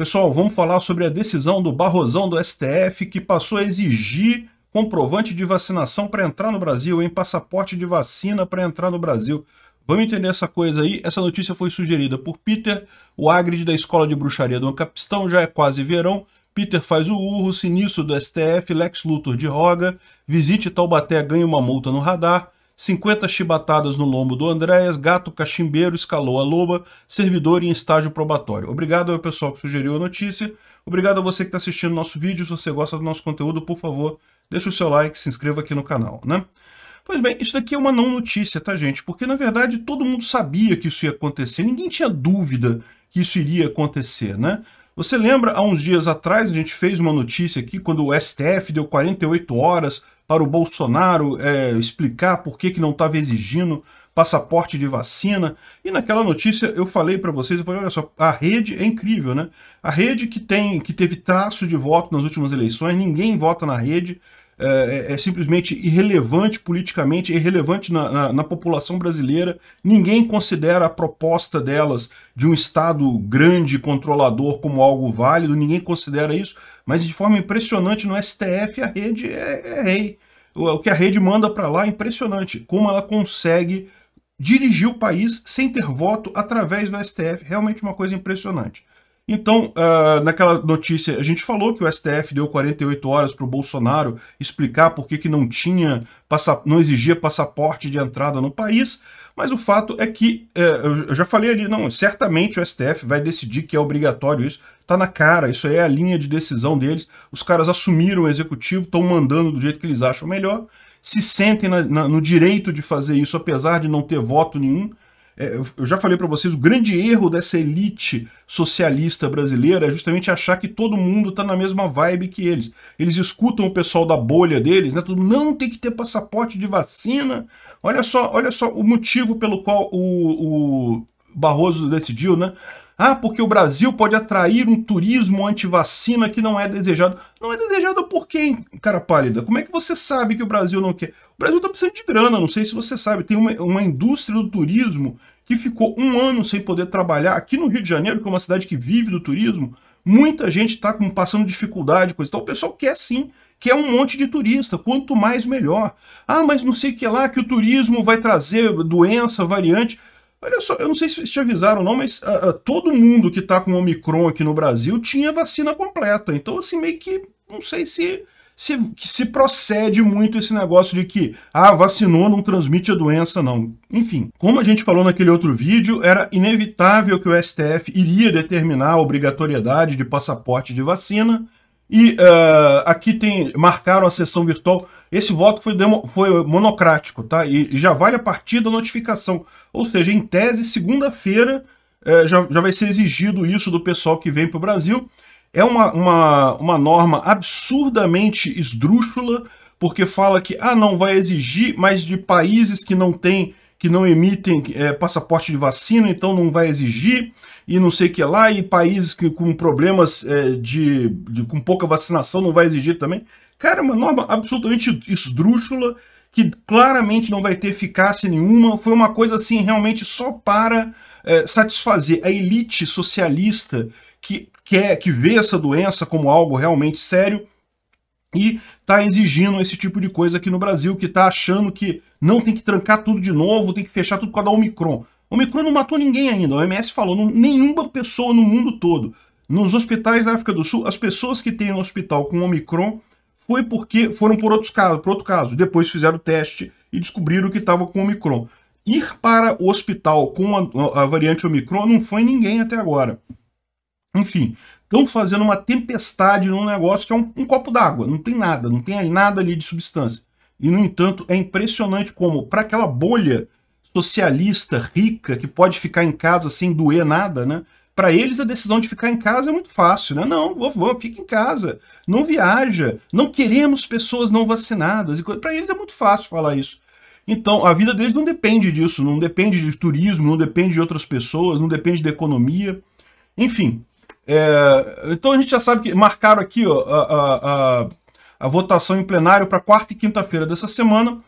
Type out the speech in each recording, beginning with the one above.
Pessoal, vamos falar sobre a decisão do Barrosão do STF que passou a exigir comprovante de vacinação para entrar no Brasil, em Passaporte de vacina para entrar no Brasil. Vamos entender essa coisa aí. Essa notícia foi sugerida por Peter, o Agrid da Escola de Bruxaria do Ancapistão, já é quase verão. Peter faz o urro, sinistro do STF, Lex Luthor de roga, visite Taubaté, ganha uma multa no radar. 50 chibatadas no lombo do Andréas, gato cachimbeiro escalou a loba, servidor em estágio probatório. Obrigado ao pessoal que sugeriu a notícia, obrigado a você que está assistindo nosso vídeo, se você gosta do nosso conteúdo, por favor, deixe o seu like, se inscreva aqui no canal, né? Pois bem, isso daqui é uma não notícia, tá, gente? Porque, na verdade, todo mundo sabia que isso ia acontecer, ninguém tinha dúvida que isso iria acontecer, né? Você lembra, há uns dias atrás, a gente fez uma notícia aqui, quando o STF deu 48 horas para o Bolsonaro é, explicar por que, que não estava exigindo passaporte de vacina. E naquela notícia eu falei para vocês, eu falei, olha só, a rede é incrível, né? A rede que tem que teve traço de voto nas últimas eleições, ninguém vota na rede, é, é, é simplesmente irrelevante politicamente, é irrelevante na, na, na, população brasileira. Ninguém considera a proposta delas de um Estado grande controlador como algo válido, ninguém considera isso, mas de forma impressionante no STF a rede é, é rei. O que a rede manda para lá é impressionante, como ela consegue dirigir o país sem ter voto através do STF. Realmente uma coisa impressionante. Então, uh, naquela notícia, a gente falou que o STF deu 48 horas para o Bolsonaro explicar por que, que não tinha, não exigia passaporte de entrada no país, mas o fato é que, uh, eu já falei ali, não, certamente o STF vai decidir que é obrigatório isso, tá na cara, isso aí é a linha de decisão deles, os caras assumiram o executivo, estão mandando do jeito que eles acham melhor, se sentem na, na, no direito de fazer isso, apesar de não ter voto nenhum, é, eu já falei para vocês, o grande erro dessa elite socialista brasileira é justamente achar que todo mundo está na mesma vibe que eles. Eles escutam o pessoal da bolha deles, né? Tudo, não tem que ter passaporte de vacina. Olha só, olha só o motivo pelo qual o, o Barroso decidiu, né? Ah, porque o Brasil pode atrair um turismo anti-vacina que não é desejado. Não é desejado por quem, cara pálida? Como é que você sabe que o Brasil não quer? O Brasil está precisando de grana, não sei se você sabe. Tem uma, uma indústria do turismo que ficou um ano sem poder trabalhar. Aqui no Rio de Janeiro, que é uma cidade que vive do turismo, muita gente está passando dificuldade, coisa. Então o pessoal quer sim quer um monte de turista, quanto mais melhor. Ah, mas não sei o que lá, que o turismo vai trazer doença, variante. Olha só, eu não sei se te avisaram ou não, mas uh, todo mundo que está com Omicron aqui no Brasil tinha vacina completa. Então, assim, meio que não sei se, se, se procede muito esse negócio de que, ah, vacinou, não transmite a doença, não. Enfim, como a gente falou naquele outro vídeo, era inevitável que o STF iria determinar a obrigatoriedade de passaporte de vacina. E uh, aqui tem marcaram a sessão virtual esse voto foi, demo, foi monocrático, tá? E já vale a partir da notificação. Ou seja, em tese, segunda-feira é, já, já vai ser exigido isso do pessoal que vem para o Brasil. É uma, uma, uma norma absurdamente esdrúxula, porque fala que, ah, não, vai exigir, mas de países que não têm que não emitem é, passaporte de vacina, então não vai exigir, e não sei o que lá, e países que, com problemas é, de, de, com pouca vacinação não vai exigir também. Cara, uma norma absolutamente esdrúxula, que claramente não vai ter eficácia nenhuma. Foi uma coisa assim, realmente só para é, satisfazer a elite socialista que quer, que vê essa doença como algo realmente sério e está exigindo esse tipo de coisa aqui no Brasil, que está achando que não tem que trancar tudo de novo, tem que fechar tudo por causa da Omicron. O Omicron não matou ninguém ainda, o MS falou, não, nenhuma pessoa no mundo todo. Nos hospitais da África do Sul, as pessoas que têm um hospital com Omicron foi porque foram por outros casos, por outro caso. Depois fizeram o teste e descobriram que estava com Omicron. Ir para o hospital com a, a, variante Omicron não foi ninguém até agora. Enfim, estão fazendo uma tempestade num negócio que é um, um copo d'água, não tem nada, não tem nada ali de substância. E, no entanto, é impressionante como, para aquela bolha socialista rica que pode ficar em casa sem doer nada, né? Para eles, a decisão de ficar em casa é muito fácil, né? Não, vou, vou, fica em casa, não viaja, não queremos pessoas não vacinadas. Para eles é muito fácil falar isso. Então, a vida deles não depende disso, não depende de turismo, não depende de outras pessoas, não depende da economia. Enfim, é, então a gente já sabe que marcaram aqui ó, a, a, a, a votação em plenário para quarta e quinta-feira dessa semana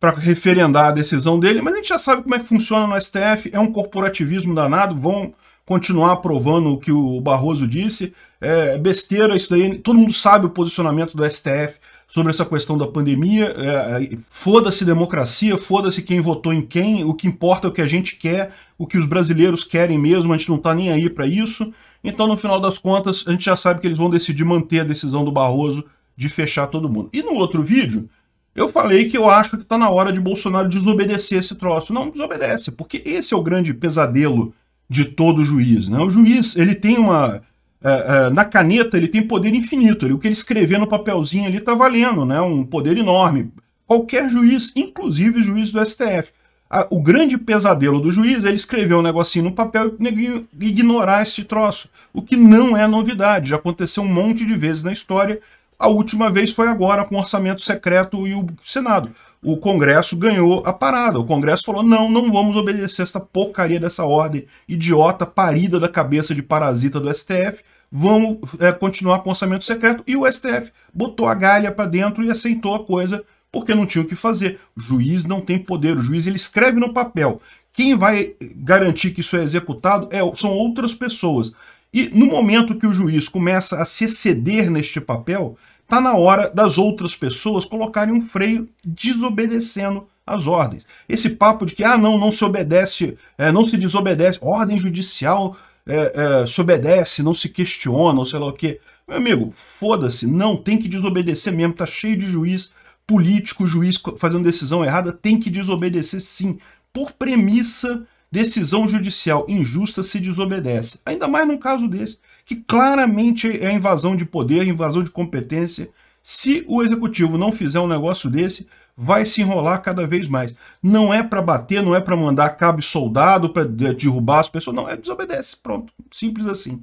para referendar a decisão dele, mas a gente já sabe como é que funciona no STF, é um corporativismo danado, vão continuar aprovando o que o Barroso disse. É besteira isso daí. Todo mundo sabe o posicionamento do STF sobre essa questão da pandemia. É, é, foda-se democracia, foda-se quem votou em quem. O que importa é o que a gente quer, o que os brasileiros querem mesmo. A gente não está nem aí para isso. Então, no final das contas, a gente já sabe que eles vão decidir manter a decisão do Barroso de fechar todo mundo. E no outro vídeo, eu falei que eu acho que está na hora de Bolsonaro desobedecer esse troço. Não desobedece, porque esse é o grande pesadelo de todo juiz. Né? O juiz ele tem uma. É, é, na caneta ele tem poder infinito. Ele, o que ele escrever no papelzinho ali está valendo, né? um poder enorme. Qualquer juiz, inclusive juiz do STF. A, o grande pesadelo do juiz é ele escrever um negocinho no papel e ignorar este troço. O que não é novidade, já aconteceu um monte de vezes na história. A última vez foi agora com o orçamento secreto e o Senado o Congresso ganhou a parada. O Congresso falou: não, não vamos obedecer essa porcaria dessa ordem idiota, parida da cabeça de parasita do STF. Vamos é, continuar com o orçamento secreto. E o STF botou a galha para dentro e aceitou a coisa, porque não tinha o que fazer. O juiz não tem poder, o juiz ele escreve no papel. Quem vai garantir que isso é executado é, são outras pessoas. E no momento que o juiz começa a se exceder neste papel, Está na hora das outras pessoas colocarem um freio desobedecendo as ordens. Esse papo de que, ah, não, não se obedece, é, não se desobedece, ordem judicial é, é, se obedece, não se questiona, ou sei lá o quê. Meu amigo, foda-se, não, tem que desobedecer mesmo, tá cheio de juiz político, juiz fazendo decisão errada, tem que desobedecer sim. Por premissa, decisão judicial injusta se desobedece. Ainda mais num caso desse que claramente é invasão de poder, invasão de competência. Se o executivo não fizer um negócio desse, vai se enrolar cada vez mais. Não é para bater, não é para mandar cabo soldado, para derrubar as pessoas, não, é desobedece, pronto, simples assim.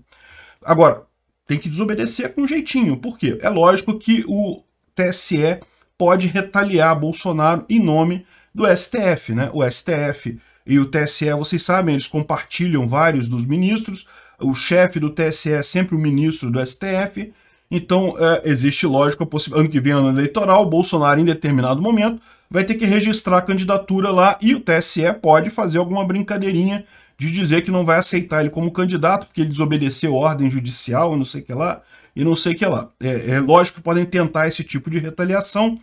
Agora, tem que desobedecer com jeitinho, por quê? É lógico que o TSE pode retaliar Bolsonaro em nome do STF, né? O STF e o TSE, vocês sabem, eles compartilham vários dos ministros, o chefe do TSE é sempre o ministro do STF. Então, é, existe, lógico, a possibilidade. Ano que vem, ano eleitoral, Bolsonaro, em determinado momento, vai ter que registrar a candidatura lá e o TSE pode fazer alguma brincadeirinha de dizer que não vai aceitar ele como candidato, porque ele desobedeceu ordem judicial, não sei o que lá, e não sei o que lá. É, é lógico que podem tentar esse tipo de retaliação.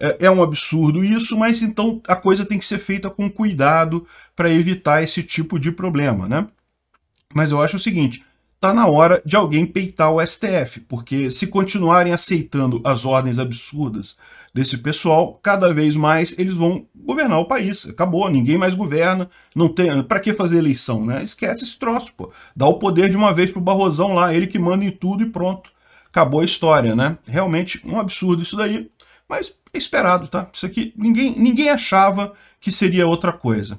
É, é um absurdo isso, mas então a coisa tem que ser feita com cuidado para evitar esse tipo de problema, né? Mas eu acho o seguinte, tá na hora de alguém peitar o STF, porque se continuarem aceitando as ordens absurdas desse pessoal, cada vez mais eles vão governar o país. Acabou, ninguém mais governa, não tem, para que fazer eleição, né? Esquece esse troço, pô. Dá o poder de uma vez pro Barrosão lá, ele que manda em tudo e pronto. Acabou a história, né? Realmente um absurdo isso daí, mas é esperado, tá? Isso aqui ninguém ninguém achava que seria outra coisa.